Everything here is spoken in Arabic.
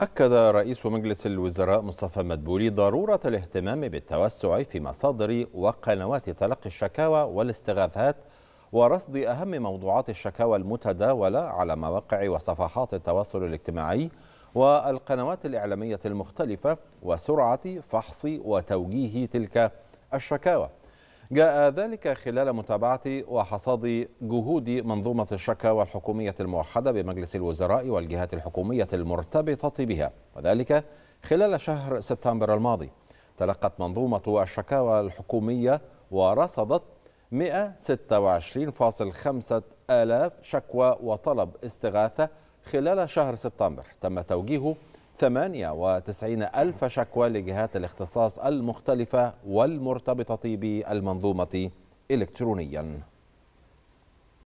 أكد رئيس مجلس الوزراء مصطفى مدبولي ضرورة الاهتمام بالتوسع في مصادر وقنوات تلقي الشكاوى والاستغاثات ورصد أهم موضوعات الشكاوى المتداولة على مواقع وصفحات التواصل الاجتماعي والقنوات الإعلامية المختلفة وسرعة فحص وتوجيه تلك الشكاوى جاء ذلك خلال متابعة وحصاد جهود منظومة الشكاوى الحكومية الموحدة بمجلس الوزراء والجهات الحكومية المرتبطة بها وذلك خلال شهر سبتمبر الماضي تلقت منظومة الشكاوى الحكومية ورصدت 126.5 آلاف شكوى وطلب استغاثة خلال شهر سبتمبر تم توجيهه 98 ألف شكوى لجهات الاختصاص المختلفة والمرتبطة بالمنظومة إلكترونياً